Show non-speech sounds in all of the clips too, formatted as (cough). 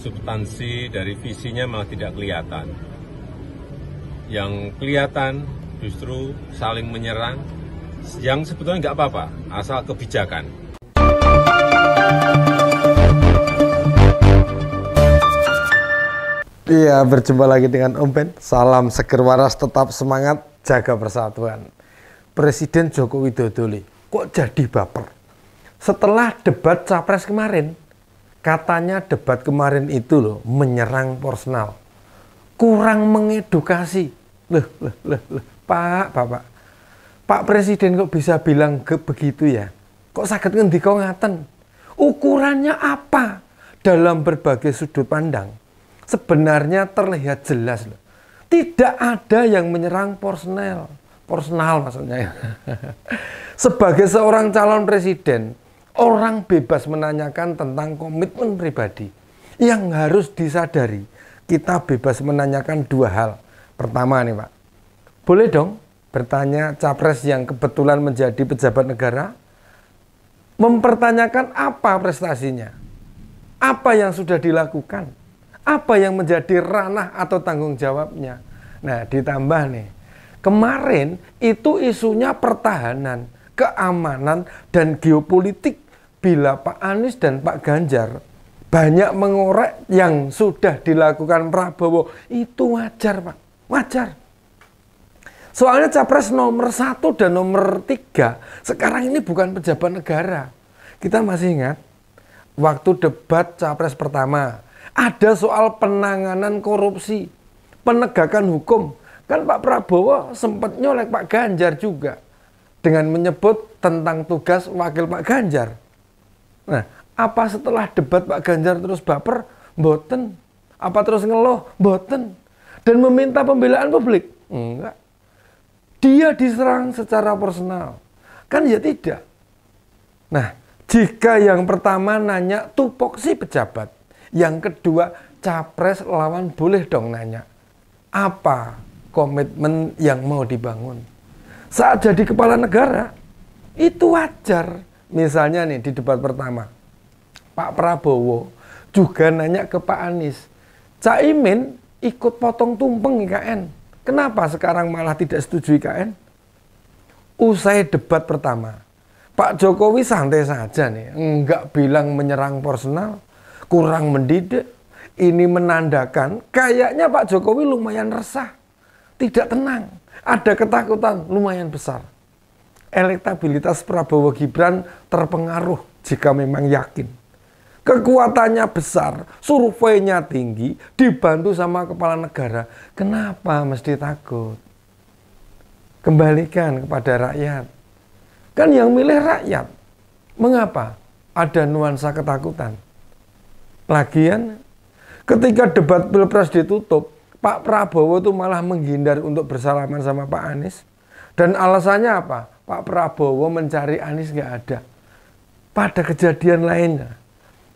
substansi dari visinya malah tidak kelihatan. Yang kelihatan justru saling menyerang, yang sebetulnya nggak apa-apa, asal kebijakan. Iya, berjumpa lagi dengan Om Ben. Salam seger waras, tetap semangat, jaga persatuan. Presiden Joko Widodo li, kok jadi baper? Setelah debat capres kemarin, Katanya debat kemarin itu loh menyerang personal. Kurang mengedukasi. Loh, loh, loh, loh. Pak, Bapak. Pak Presiden kok bisa bilang ke begitu ya? Kok sakit Kok ngaten? Ukurannya apa dalam berbagai sudut pandang? Sebenarnya terlihat jelas loh. Tidak ada yang menyerang personal. Personal maksudnya. Ya. (laughs) Sebagai seorang calon presiden, Orang bebas menanyakan tentang komitmen pribadi. Yang harus disadari, kita bebas menanyakan dua hal. Pertama nih Pak, boleh dong bertanya capres yang kebetulan menjadi pejabat negara, mempertanyakan apa prestasinya, apa yang sudah dilakukan, apa yang menjadi ranah atau tanggung jawabnya. Nah ditambah nih, kemarin itu isunya pertahanan keamanan dan geopolitik bila Pak Anies dan Pak Ganjar banyak mengorek yang sudah dilakukan Prabowo itu wajar Pak wajar soalnya capres nomor satu dan nomor tiga sekarang ini bukan pejabat negara kita masih ingat waktu debat capres pertama ada soal penanganan korupsi penegakan hukum kan Pak Prabowo sempat nyolek Pak Ganjar juga dengan menyebut tentang tugas wakil Pak Ganjar. Nah, apa setelah debat Pak Ganjar terus baper? Boten. Apa terus ngeluh? Boten. Dan meminta pembelaan publik? Enggak. Dia diserang secara personal. Kan ya tidak. Nah, jika yang pertama nanya tupoksi pejabat, yang kedua capres lawan boleh dong nanya. Apa komitmen yang mau dibangun? Saat jadi kepala negara, itu wajar. Misalnya nih di debat pertama, Pak Prabowo juga nanya ke Pak Anies, Caimin ikut potong tumpeng IKN. Kenapa sekarang malah tidak setuju IKN? Usai debat pertama, Pak Jokowi santai saja nih, enggak bilang menyerang personal, kurang mendidik. Ini menandakan kayaknya Pak Jokowi lumayan resah, tidak tenang. Ada ketakutan lumayan besar. Elektabilitas Prabowo Gibran terpengaruh jika memang yakin. Kekuatannya besar, surveinya tinggi, dibantu sama kepala negara. Kenapa mesti takut? Kembalikan kepada rakyat. Kan yang milih rakyat. Mengapa? Ada nuansa ketakutan. Lagian, ketika debat pilpres ditutup, Pak Prabowo itu malah menghindar untuk bersalaman sama Pak Anies. Dan alasannya apa? Pak Prabowo mencari Anies nggak ada. Pada kejadian lainnya,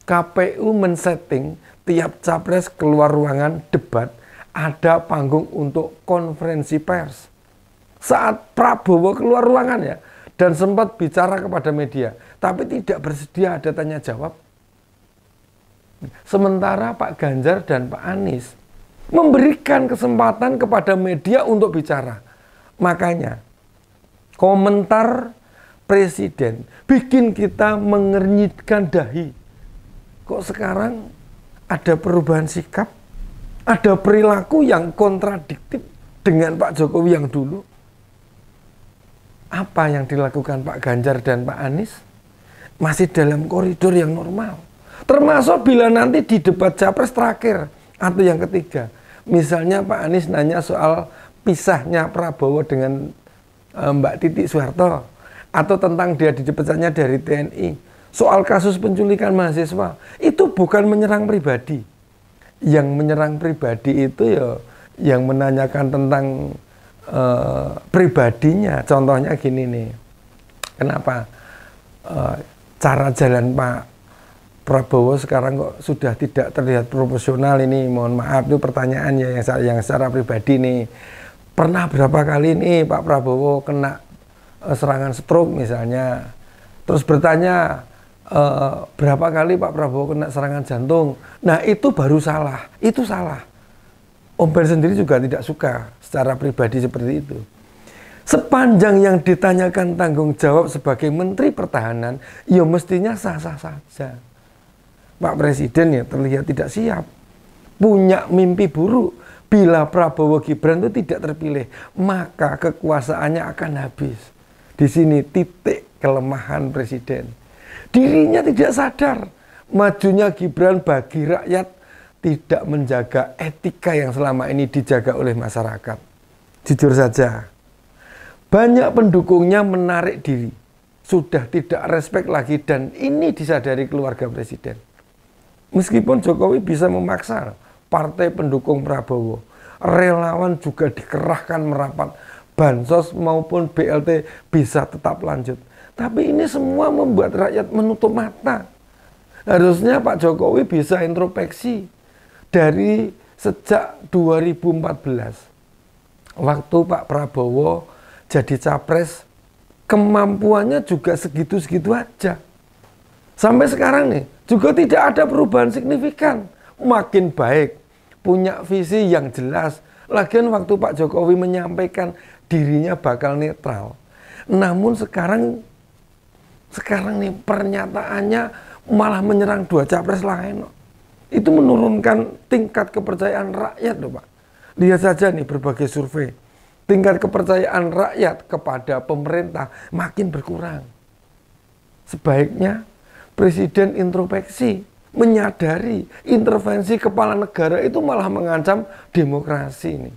KPU men-setting tiap capres keluar ruangan debat ada panggung untuk konferensi pers. Saat Prabowo keluar ruangan ya, dan sempat bicara kepada media, tapi tidak bersedia ada tanya jawab. Sementara Pak Ganjar dan Pak Anies memberikan kesempatan kepada media untuk bicara. Makanya, komentar presiden bikin kita mengernyitkan dahi. Kok sekarang ada perubahan sikap, ada perilaku yang kontradiktif dengan Pak Jokowi yang dulu? Apa yang dilakukan Pak Ganjar dan Pak Anies masih dalam koridor yang normal. Termasuk bila nanti di debat capres terakhir atau yang ketiga Misalnya Pak Anies nanya soal pisahnya Prabowo dengan e, Mbak Titi Soeharto atau tentang dia dipecatnya dari TNI, soal kasus penculikan mahasiswa, itu bukan menyerang pribadi. Yang menyerang pribadi itu ya yang menanyakan tentang e, pribadinya. Contohnya gini nih. Kenapa e, cara jalan Pak Prabowo sekarang kok sudah tidak terlihat proporsional ini mohon maaf itu pertanyaannya yang, yang secara pribadi nih pernah berapa kali nih Pak Prabowo kena eh, serangan stroke misalnya terus bertanya e, berapa kali Pak Prabowo kena serangan jantung nah itu baru salah itu salah Om Ben sendiri juga tidak suka secara pribadi seperti itu sepanjang yang ditanyakan tanggung jawab sebagai Menteri Pertahanan ya mestinya sah-sah saja Pak Presiden ya terlihat tidak siap. Punya mimpi buruk. Bila Prabowo Gibran itu tidak terpilih, maka kekuasaannya akan habis. Di sini titik kelemahan presiden. Dirinya tidak sadar majunya Gibran bagi rakyat tidak menjaga etika yang selama ini dijaga oleh masyarakat. Jujur saja, banyak pendukungnya menarik diri, sudah tidak respect lagi dan ini disadari keluarga presiden. Meskipun Jokowi bisa memaksa partai pendukung Prabowo, relawan juga dikerahkan merapat, bansos maupun BLT bisa tetap lanjut. Tapi ini semua membuat rakyat menutup mata. Harusnya Pak Jokowi bisa introspeksi dari sejak 2014 waktu Pak Prabowo jadi capres kemampuannya juga segitu-segitu aja. Sampai sekarang nih juga tidak ada perubahan signifikan. Makin baik, punya visi yang jelas. Lagian waktu Pak Jokowi menyampaikan dirinya bakal netral. Namun sekarang sekarang nih pernyataannya malah menyerang dua capres lain. Itu menurunkan tingkat kepercayaan rakyat loh Pak. Lihat saja nih berbagai survei. Tingkat kepercayaan rakyat kepada pemerintah makin berkurang. Sebaiknya Presiden introspeksi, menyadari intervensi kepala negara itu malah mengancam demokrasi ini.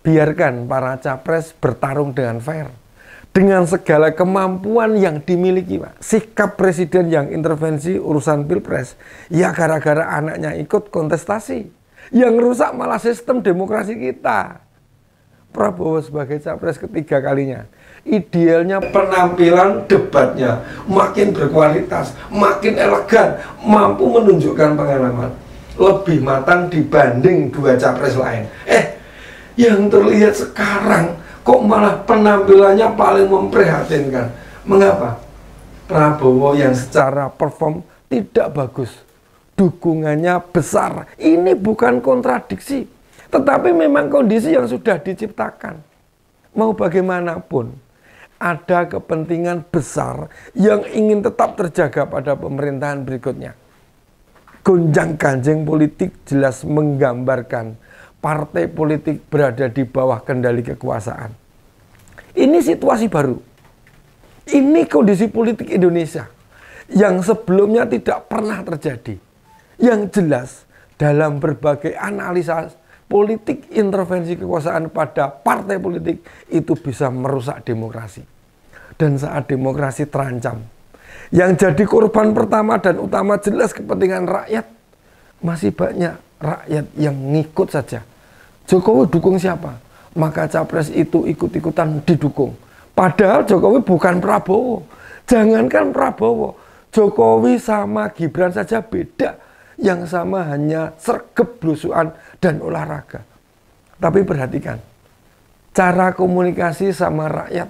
Biarkan para capres bertarung dengan fair. Dengan segala kemampuan yang dimiliki, Pak. Sikap presiden yang intervensi urusan Pilpres, ya gara-gara anaknya ikut kontestasi. Yang rusak malah sistem demokrasi kita. Prabowo sebagai capres ketiga kalinya. Idealnya penampilan debatnya makin berkualitas, makin elegan, mampu menunjukkan pengalaman. Lebih matang dibanding dua capres lain. Eh, yang terlihat sekarang kok malah penampilannya paling memprihatinkan. Mengapa? Prabowo yang secara perform tidak bagus. Dukungannya besar. Ini bukan kontradiksi tetapi memang kondisi yang sudah diciptakan. Mau bagaimanapun, ada kepentingan besar yang ingin tetap terjaga pada pemerintahan berikutnya. Gonjang ganjing politik jelas menggambarkan partai politik berada di bawah kendali kekuasaan. Ini situasi baru. Ini kondisi politik Indonesia yang sebelumnya tidak pernah terjadi. Yang jelas dalam berbagai analisa politik intervensi kekuasaan pada partai politik itu bisa merusak demokrasi. Dan saat demokrasi terancam, yang jadi korban pertama dan utama jelas kepentingan rakyat, masih banyak rakyat yang ngikut saja. Jokowi dukung siapa? Maka capres itu ikut-ikutan didukung. Padahal Jokowi bukan Prabowo. Jangankan Prabowo, Jokowi sama Gibran saja beda. Yang sama hanya sergep blusuan dan olahraga. Tapi perhatikan, cara komunikasi sama rakyat,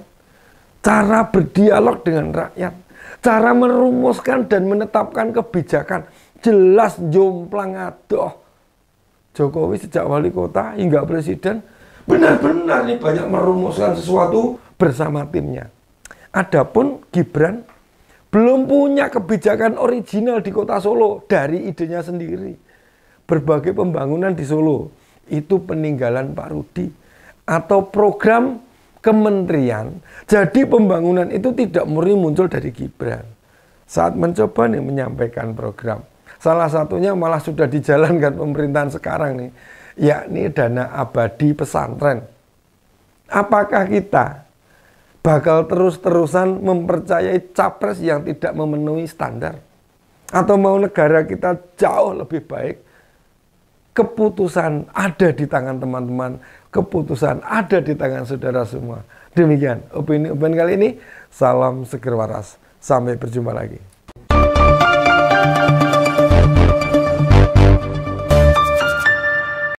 cara berdialog dengan rakyat, cara merumuskan dan menetapkan kebijakan jelas jomplang adoh. Jokowi sejak wali kota hingga presiden benar-benar nih banyak merumuskan sesuatu bersama timnya. Adapun Gibran belum punya kebijakan original di kota Solo dari idenya sendiri berbagai pembangunan di Solo itu peninggalan Pak Rudi atau program kementerian. Jadi pembangunan itu tidak murni muncul dari Gibran. Saat mencoba nih menyampaikan program. Salah satunya malah sudah dijalankan pemerintahan sekarang nih, yakni dana abadi pesantren. Apakah kita bakal terus-terusan mempercayai capres yang tidak memenuhi standar? Atau mau negara kita jauh lebih baik keputusan ada di tangan teman-teman, keputusan ada di tangan saudara semua. Demikian opini-opini kali ini. Salam seger waras. Sampai berjumpa lagi.